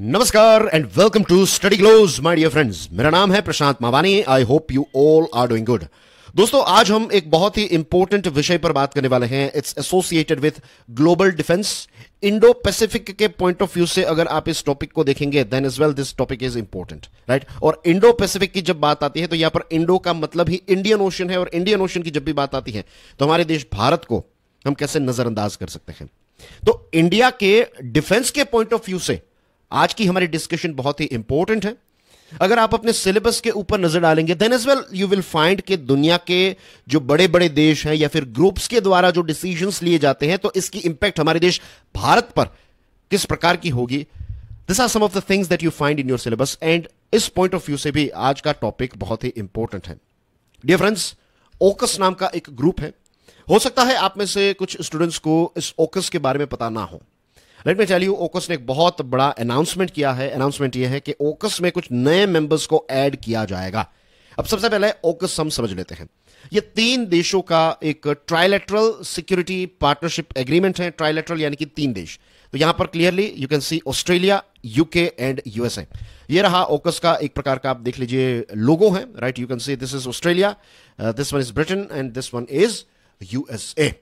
नमस्कार and welcome to study close my dear friends मेरा नाम है Prashant Mawani I hope you all are doing good दोस्तों आज हम एक बहुत ही इंपॉर्टेंट विषय पर बात करने वाले हैं it's associated with global defence Indo Pacific के पॉइंट ऑफ व्यू से अगर आप इस टॉपिक को देखेंगे then is well this topic is important right और इंडो पैसिफिक की जब बात आती है तो यहां पर इंडो का मतलब ही इंडियन ओशन है और इंडियन ओशन की जब भी बात आती है तो हमारे देश भारत को हम कैसे नजरअंदाज कर सकते हैं तो इंडिया के डिफेंस के पॉइंट ऑफ व्यू से आज की हमारी डिस्कशन बहुत ही इंपॉर्टेंट है अगर आप अपने सिलेबस के ऊपर नजर डालेंगे then as well you will find के दुनिया के जो बड़े बड़े देश हैं या फिर ग्रुप्स के द्वारा जो डिसीजन लिए जाते हैं तो इसकी इंपैक्ट हमारे देश भारत पर किस प्रकार की होगी this are some of the things that you find in your syllabus and इस पॉइंट ऑफ व्यू से भी आज का टॉपिक बहुत ही इंपॉर्टेंट है डियर फ्रेंड्स ओकस नाम का एक ग्रुप है हो सकता है आप में से कुछ स्टूडेंट्स को इस ओकस के बारे में पता ना हो लेट मी टेल यू ओकस ने एक बहुत बड़ा अनाउंसमेंट किया है अनाउंसमेंट ये है कि ओकस में कुछ नए मेंबर्स को ऐड किया जाएगा अब सबसे पहले ओकस हम समझ लेते हैं ये तीन देशों का एक ट्राइलेटरल सिक्योरिटी पार्टनरशिप एग्रीमेंट है ट्राइलेटरल यानी कि तीन देश तो यहां पर clearly you can see Australia UK and USA ये रहा ओकस का एक प्रकार का आप देख लीजिए लोगो है right you can see this is Australia this one is Britain and this one is USA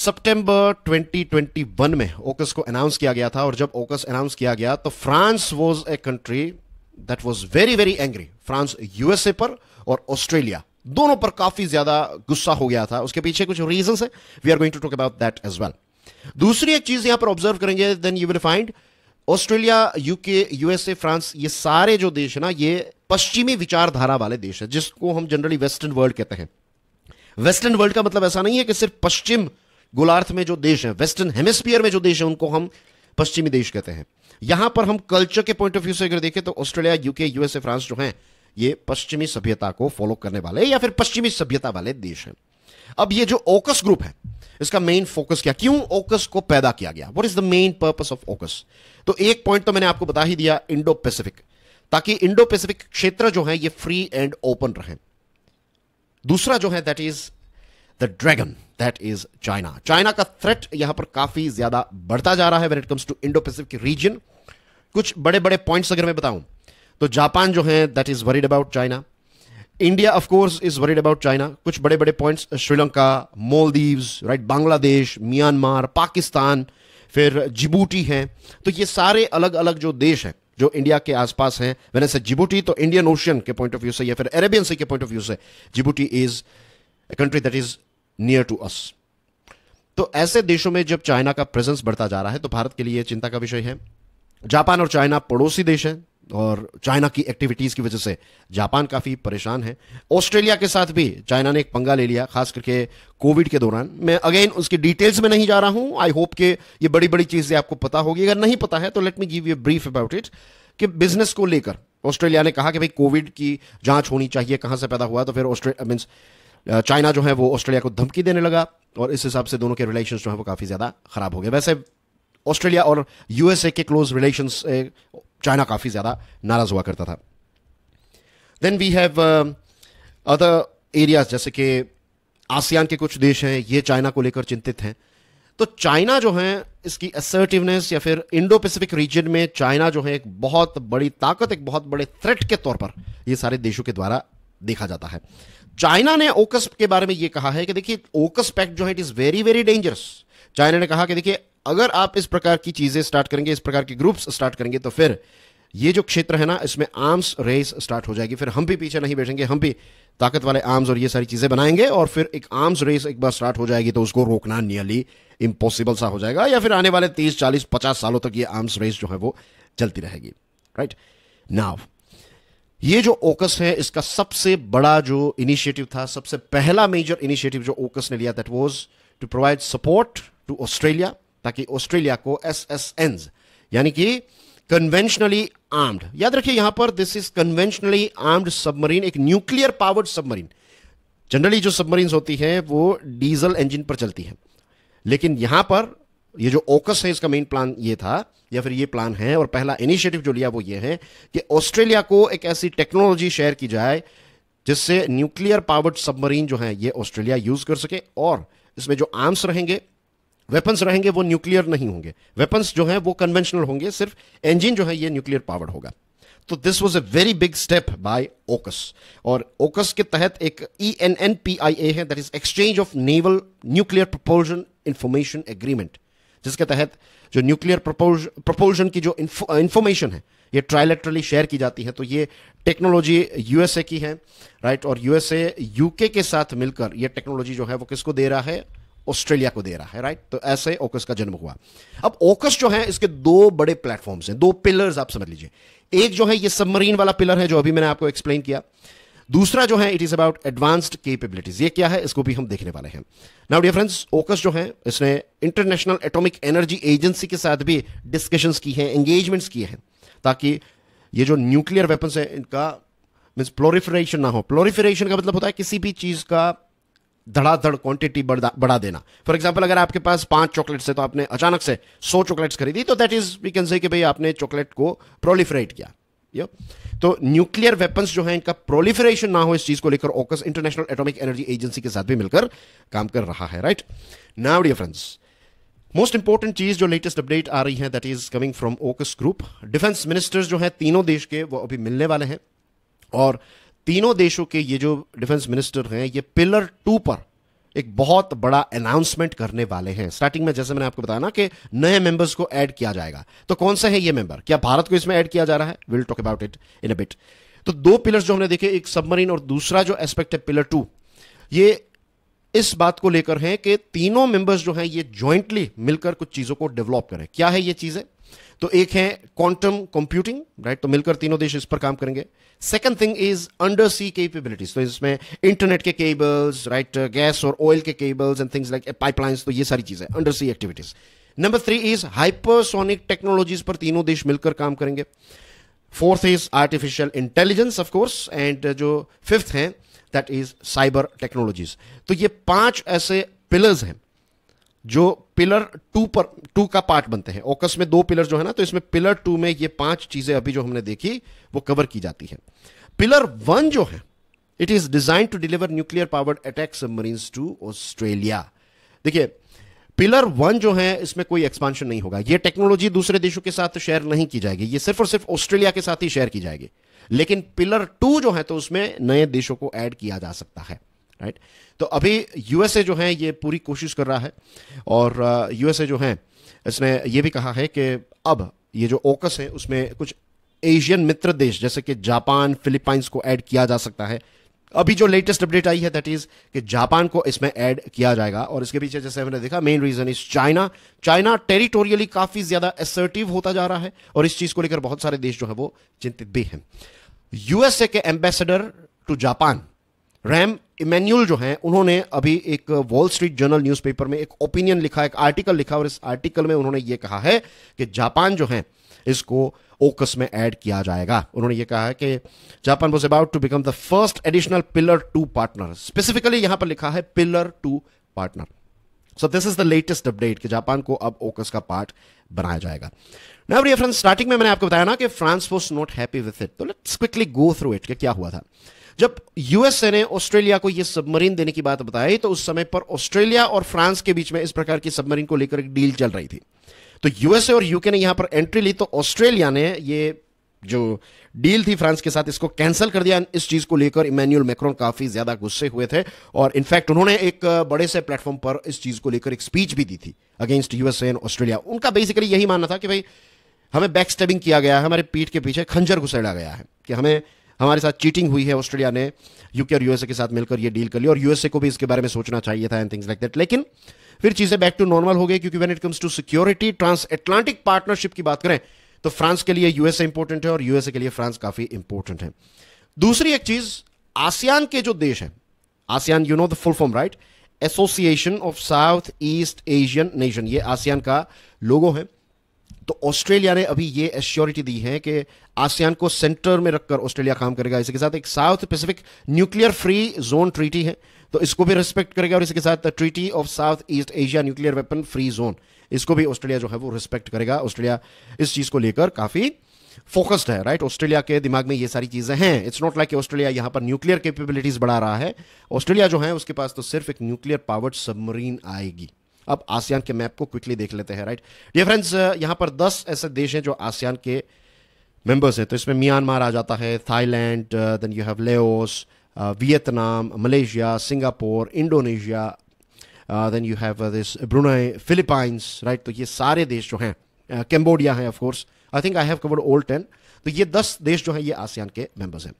सितंबर 2021 में ओकस को अनाउंस किया गया था और जब ओकस अनाउंस किया गया तो France was a country that was very very angry France USA पर और ऑस्ट्रेलिया दोनों पर काफी ज्यादा गुस्सा हो गया था उसके पीछे कुछ रीजन है we are going to talk about that as well दूसरी एक चीज यहां पर ऑब्जर्व करेंगे then you will find Australia UK USA France ये सारे जो देश है ना ये पश्चिमी विचारधारा वाले देश है जिसको हम जनरली वेस्टर्न वर्ल्ड कहते हैं वेस्टर्न वर्ल्ड का मतलब ऐसा नहीं है कि सिर्फ पश्चिम गोलार्थ में जो देश है वेस्टर्न हेमिस्फीयर में जो देश है उनको हम पश्चिमी देश कहते हैं यहां पर हम कल्चर के पॉइंट ऑफ व्यू से अगर देखें तो ऑस्ट्रेलिया यूके यूएसए फ्रांस जो है ये पश्चिमी सभ्यता को फॉलो करने वाले या फिर पश्चिमी सभ्यता वाले देश हैं अब ये जो ओकस ग्रुप है इसका मेन फोकस क्या क्यों ओकस को पैदा किया गया what is the main purpose of AUKUS तो एक पॉइंट तो मैंने आपको बता ही दिया इंडो पैसिफिक ताकि इंडो पैसिफिक क्षेत्र जो है ये फ्री एंड ओपन रहे दूसरा जो है that is the dragon that is China China का थ्रेट यहां पर काफी ज्यादा बढ़ता जा रहा है when it comes to Indo Pacific region कुछ बड़े बड़े पॉइंट्स अगर मैं बताऊं तो जापान जो है that is worried about China India of is worried about China कुछ बड़े बड़े points Sri Lanka Maldives right Bangladesh Myanmar Pakistan फिर जिबूटी हैं तो ये सारे अलग अलग जो देश हैं जो इंडिया के आसपास हैं वैन से जिबूटी तो इंडियन ओशियन के पॉइंट ऑफ व्यू से या फिर अरेबियन सी के पॉइंट ऑफ व्यू से Djibouti is a country that is near to us तो ऐसे देशों में जब चाइना का प्रेजेंस बढ़ता जा रहा है तो भारत के लिए चिंता का विषय है जापान और चाइना पड़ोसी देश है और चाइना की एक्टिविटीज़ की वजह से जापान काफ़ी परेशान है ऑस्ट्रेलिया के साथ भी चाइना ने एक पंगा ले लिया खास करके कोविड के दौरान मैं अगेन उसकी डिटेल्स में नहीं जा रहा हूं आई होप के ये बड़ी बड़ी चीज़ें आपको पता होगी अगर नहीं पता है तो let me give you brief about it कि बिजनेस को लेकर ऑस्ट्रेलिया ने कहा कि भाई कोविड की जांच होनी चाहिए कहां से पैदा हुआ तो फिर ऑस्ट्रेलिया मीन्स चाइना जो है वो ऑस्ट्रेलिया को धमकी देने लगा और इस हिसाब से दोनों के रिलेशन जो है वो काफ़ी ज़्यादा ख़राब हो गए वैसे ऑस्ट्रेलिया और यूएसए के क्लोज रिलेशन चाइना काफ़ी ज़्यादा नाराज़ हुआ करता था then we have other areas जैसे कि आसियान के कुछ देश हैं ये चाइना को लेकर चिंतित हैं तो चाइना जो है इसकी असर्टिवनेस या फिर इंडो पैसिफिक रीजन में चाइना जो है एक बहुत बड़ी ताकत एक बहुत बड़े थ्रेट के तौर पर ये सारे देशों के द्वारा देखा जाता है चाइना ने ओकस के बारे में यह कहा है कि देखिए ओकस पैक्ट जो है it is very very dangerous China ने कहा कि देखिए अगर आप इस प्रकार की चीज़ें स्टार्ट करेंगे इस प्रकार के ग्रुप्स स्टार्ट करेंगे तो फिर ये जो क्षेत्र है ना इसमें आर्म्स रेस स्टार्ट हो जाएगी फिर हम भी पीछे नहीं बैठेंगे हम भी ताकत वाले आर्म्स और ये सारी चीज़ें बनाएंगे और फिर एक आर्म्स रेस एक बार स्टार्ट हो जाएगी तो उसको रोकना नियरली इम्पॉसिबल सा हो जाएगा या फिर आने वाले तीस चालीस पचास सालों तक ये आर्म्स रेस जो है वो चलती रहेगी राइट नाव ये जो ओकस है इसका सबसे बड़ा जो इनिशिएटिव था सबसे पहला मेजर इनिशिएटिव जो ओकस ने लिया that was to provide support to Australia ताकि ऑस्ट्रेलिया को एस एस एन यानी कि कन्वेंशनली आर्म्ड याद रखिए यहां पर this is conventionally armed submarine एक न्यूक्लियर पावर्ड सबमरीन जनरली जो सबमरीन होती है वो डीजल इंजन पर चलती है लेकिन यहां पर ये जो ओकस है इसका मेन प्लान ये था या फिर ये प्लान है और पहला इनिशिएटिव जो लिया वो ये है कि ऑस्ट्रेलिया को एक ऐसी टेक्नोलॉजी शेयर की जाए जिससे न्यूक्लियर पावर्ड सबमरीन जो है ये ऑस्ट्रेलिया यूज़ कर सके और इसमें जो आर्म्स रहेंगे वेपन्स रहेंगे वो न्यूक्लियर नहीं होंगे वेपन्स जो है वो कन्वेंशनल होंगे सिर्फ इंजिन जो है ये न्यूक्लियर पावर्ड होगा तो this was a very big step by AUKUS और ओकस के तहत एक E N N P I A है that is exchange of naval nuclear propulsion information agreement जिसके तहत जो न्यूक्लियर प्रपोजन की जो इंफॉर्मेशन uh, है ये ट्राइलेक्ट्रली शेयर की जाती है तो ये टेक्नोलॉजी यूएसए की है राइट और यूएसए यूके के साथ मिलकर ये टेक्नोलॉजी जो है वो किसको दे रहा है ऑस्ट्रेलिया को दे रहा है राइट तो ऐसे ओकस का जन्म हुआ अब ओकस जो है इसके दो बड़े प्लेटफॉर्म्स हैं दो पिलर्स आप समझ लीजिए एक जो है ये सबमरीन वाला पिलर है जो अभी मैंने आपको एक्सप्लेन किया दूसरा जो है it is about advanced capabilities ये क्या है इसको भी हम देखने वाले हैं नाउ डियर फ्रेंड्स ओकस जो है इसने इंटरनेशनल एटॉमिक एनर्जी एजेंसी के साथ भी डिस्कशंस की हैं एंगेजमेंट्स किए हैं ताकि ये जो न्यूक्लियर वेपन्स हैं इनका मीन्स प्लोरिफरेशन ना हो प्लोरिफरेशन का मतलब होता है किसी भी चीज़ का धड़ाधड़ क्वांटिटी बढ़ा देना फॉर एग्जाम्पल अगर आपके पास पांच चॉकलेट्स है तो आपने अचानक से सौ चॉकलेट्स खरीदी तो that is we can say कि भाई आपने चॉकलेट को प्रोलिफरेट किया तो न्यूक्लियर वेपन्स जो है इनका प्रोलिफरेशन ना हो इस चीज को लेकर ओकस इंटरनेशनल एटॉमिक एनर्जी एजेंसी के साथ भी मिलकर काम कर रहा है right now dear friends most important चीज जो लेटेस्ट अपडेट आ रही है that is coming from AUKUS group defence ministers जो है तीनों देश के वो अभी मिलने वाले हैं और तीनों देशों के ये जो डिफेंस मिनिस्टर हैं ये पिलर टू पर एक बहुत बड़ा अनाउंसमेंट करने वाले हैं स्टार्टिंग में जैसे मैंने आपको बताया ना कि नए मेंबर्स को ऐड किया जाएगा तो कौन सा है ये मेंबर क्या भारत को इसमें ऐड किया जा रहा है will talk about it in a bit तो दो पिलर्स जो हमने देखे एक सबमरीन और दूसरा जो एस्पेक्ट है पिलर टू ये इस बात को लेकर है कि तीनों मेंबर्स जो हैं ये ज्वाइंटली मिलकर कुछ चीज़ों को डेवलप करें क्या है ये चीज़ें तो एक है क्वांटम कंप्यूटिंग राइट तो मिलकर तीनों देश इस पर काम करेंगे second thing is under sea capabilities तो इसमें इंटरनेट के केबल्स राइट गैस और ऑयल के cables and things like pipelines तो ये सारी चीजें under sea activities number three is hypersonic technologies पर तीनों देश मिलकर काम करेंगे fourth is artificial intelligence of course and जो फिफ्थ है दैट इज साइबर टेक्नोलॉजीज तो ये पांच ऐसे पिलर्स हैं जो पिलर टू पर टू का पार्ट बनते हैं ओकस में दो पिलर जो है ना तो इसमें पिलर टू में ये पांच चीजें अभी जो हमने देखी वो कवर की जाती है पिलर वन जो है it is design to deliver nuclear powered attack submarine to Australia देखिए पिलर वन जो है इसमें कोई एक्सपांशन नहीं होगा ये टेक्नोलॉजी दूसरे देशों के साथ शेयर नहीं की जाएगी ये सिर्फ और सिर्फ ऑस्ट्रेलिया के साथ ही शेयर की जाएगी लेकिन पिलर टू जो है तो उसमें नए देशों को ऐड किया जा सकता है राइट तो अभी यूएसए जो है ये पूरी कोशिश कर रहा है और यूएसए uh, जो है इसने ये भी कहा है कि अब ये जो ओकस है उसमें कुछ एशियन मित्र देश जैसे कि जापान फिलीपाइंस को ऐड किया जा सकता है अभी जो लेटेस्ट अपडेट आई है दैट इज कि जापान को इसमें ऐड किया जाएगा और इसके पीछे जैसे हमने देखा main reason is China China territorially काफी ज्यादा एसर्टिव होता जा रहा है और इस चीज को लेकर बहुत सारे देश जो है वो चिंतित भी हैं यूएसए के ambassador to Japan Rahm Emanuel जो हैं उन्होंने अभी एक वॉल स्ट्रीट जर्नल न्यूज़पेपर में एक ओपिनियन लिखा एक आर्टिकल लिखा और इस आर्टिकल में उन्होंने ये कहा है कि जापान जो है इसको ओकस में ऐड किया जाएगा उन्होंने ये कहा है कि Japan was about to become the first additional pillar two partner specifically यहां पर लिखा है pillar two partner so this is the latest update कि जापान को अब ओकस का पार्ट बनाया जाएगा नाउ डियर फ्रेंड्स स्टार्टिंग में मैंने आपको बताया ना कि France was not happy with it तो let's quickly go through it क्या हुआ था जब यूएसए ने ऑस्ट्रेलिया को यह सबमरीन देने की बात बताई तो उस समय पर ऑस्ट्रेलिया और फ्रांस के बीच में इस प्रकार की सबमरीन को लेकर एक डील चल रही थी तो यूएसए और यूके ने यहां पर एंट्री ली तो ऑस्ट्रेलिया ने ये जो डील थी फ्रांस के साथ इसको कैंसिल कर दिया इस चीज को लेकर इमैनुअल मैक्रोन काफी ज्यादा गुस्से हुए थे और इनफैक्ट उन्होंने एक बड़े से प्लेटफॉर्म पर इस चीज को लेकर एक स्पीच भी दी थी अगेंस्ट यूएसए एंड ऑस्ट्रेलिया उनका बेसिकली यही मानना था कि भाई हमें बैक स्टेबिंग किया गया है हमारे पीठ के पीछे खंजर घुसेड़ा गया है कि हमें हमारे साथ चीटिंग हुई है ऑस्ट्रेलिया ने यूके और यूएसए के साथ मिलकर ये डील कर ली और यूएसए को भी इसके बारे में सोचना चाहिए था एंड थिंग्स लाइक दैट लेकिन फिर चीजें बैक टू नॉर्मल हो गई क्योंकि when it comes to security trans Atlantic partnership की बात करें तो फ्रांस के लिए यूएसए इंपॉर्टेंट है और यूएसए के लिए फ्रांस काफी इंपॉर्टेंट है दूसरी एक चीज आसियान के जो देश है ASEAN you know the full form right association of south east Asian nation ये आसियान का लोगो है तो ऑस्ट्रेलिया ने अभी ये एश्योरिटी दी है कि आसियान को सेंटर में रखकर ऑस्ट्रेलिया काम करेगा इसके साथ एक south Pacific nuclear free zone treaty है तो इसको भी रिस्पेक्ट करेगा और इसके साथ treaty of south east Asia nuclear weapon free zone इसको भी ऑस्ट्रेलिया जो है वो रिस्पेक्ट करेगा ऑस्ट्रेलिया इस चीज़ को लेकर काफ़ी फोकस्ड है राइट ऑस्ट्रेलिया के दिमाग में ये सारी चीज़ें हैं इट्स नॉट लाइक ऑस्ट्रेलिया यहां पर न्यूक्लियर कैपेबिलिटीज़ बढ़ा रहा है ऑस्ट्रेलिया जो है उसके पास तो सिर्फ एक न्यूक्लियर पावर्ड सबमरीन आएगी अब आसियान के मैप को क्विकली देख लेते हैं राइट डियर फ्रेंड्स यहां पर दस ऐसे देश हैं जो आसियान के मेंबर्स हैं तो इसमें म्यांमार आ जाता है Thailand then you have Laos Vietnam Malaysia Singapore Indonesia then you have this Brunei Philippines right तो ये सारे देश जो हैं कैम्बोडिया uh, है of course I think I have covered all ten तो ये दस देश जो हैं ये आसियान के मेंबर्स हैं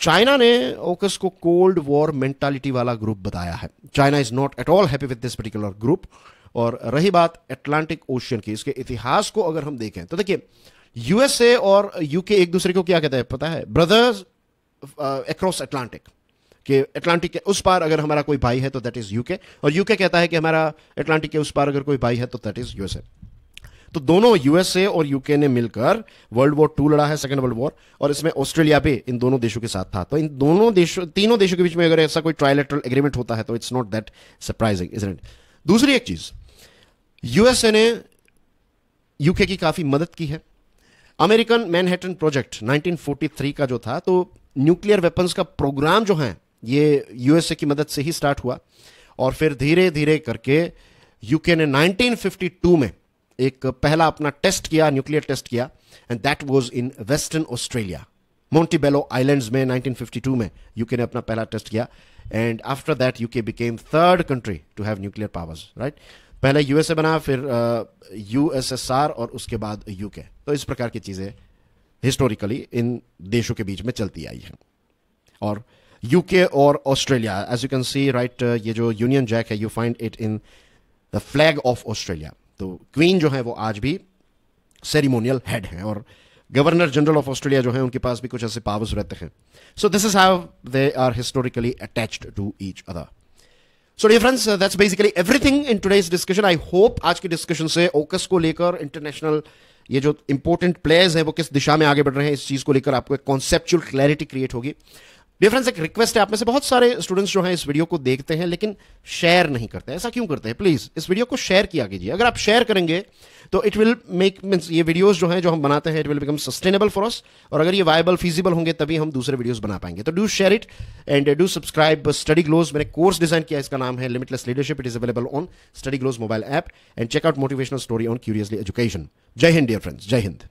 चाइना ने ओकस को कोल्ड वॉर मेंटालिटी वाला ग्रुप बताया है China is not at all happy with this particular group और रही बात अटलांटिक ओशियन की इसके इतिहास को अगर हम देखें तो देखिए यूएसए और यूके एक दूसरे को क्या कहते हैं पता है ब्रदर्स अक्रॉस अटलांटिक कि अटलांटिक के उस पार अगर हमारा कोई भाई है तो दैट इज यूके और यूके कहता है कि हमारा अटलांटिक के उस पार अगर कोई भाई है तो दैट इज यूएसए तो दोनों यूएसए और यूके ने मिलकर वर्ल्ड वॉर टू लड़ा है सेकेंड वर्ल्ड वॉर और इसमें ऑस्ट्रेलिया भी इन दोनों देशों के साथ था तो इन दोनों देशों तीनों देशों के बीच में अगर ऐसा कोई ट्रायलेटरल एग्रीमेंट होता है तो it's not that surprising is दूसरी एक चीज यूएसए ने यूके की काफी मदद की है अमेरिकन मैनहेटन प्रोजेक्ट 1943 का जो था तो न्यूक्लियर वेपन्स का प्रोग्राम जो है ये यूएसए की मदद से ही स्टार्ट हुआ और फिर धीरे धीरे करके यूके ने 1952 में एक पहला अपना टेस्ट किया न्यूक्लियर टेस्ट किया and that was in western Australia Montebello islands में 1952 में यूके ने अपना पहला टेस्ट किया and after that UK became third country to have nuclear powers right पहले यूएसए बना फिर यूएसएसआर uh, और उसके बाद यूके तो इस प्रकार की चीज़ें हिस्टोरिकली इन देशों के बीच में चलती आई हैं और यूके और Australia as you can see right ये जो यूनियन जैक है you find it in the flag of Australia तो क्वीन जो है वो आज भी सेरिमोनियल हेड हैं और गवर्नर जनरल ऑफ ऑस्ट्रेलिया जो है उनके पास भी कुछ ऐसे पावर्स रहते हैं so this is how they are historically attach to each other so dear friends that's basically everything in today's discussion I hope आज की डिस्कशन से ओकस को लेकर इंटरनेशनल ये जो इंपॉर्टेंट प्लेयर्स हैं वो किस दिशा में आगे बढ़ रहे हैं इस चीज़ को लेकर आपको एक कॉन्सेप्चुअल क्लैरिटी क्रिएट होगी डियर फ्रेंड्स एक रिक्वेस्ट है आप में से बहुत सारे स्टूडेंट्स जो हैं इस वीडियो को देखते हैं लेकिन शेयर नहीं करते ऐसा क्यों करते हैं प्लीज़ इस वीडियो को शेयर किया कीजिए अगर आप शेयर करेंगे तो इट विल मेक मीन्स ये वीडियोस जो हैं जो हम बनाते हैं it will become sustainable for us और अगर ये वायबल फीजिबल होंगे तभी हम दूसरे वीडियोज बना पाएंगे तो do share it and do subscribe study glows मैंने कोर्स डिजाइन किया इसका नाम है limitless leadership it is available on study glows mobile app and check out motivational story on curiously education Jai Hind dear friends जय हिंद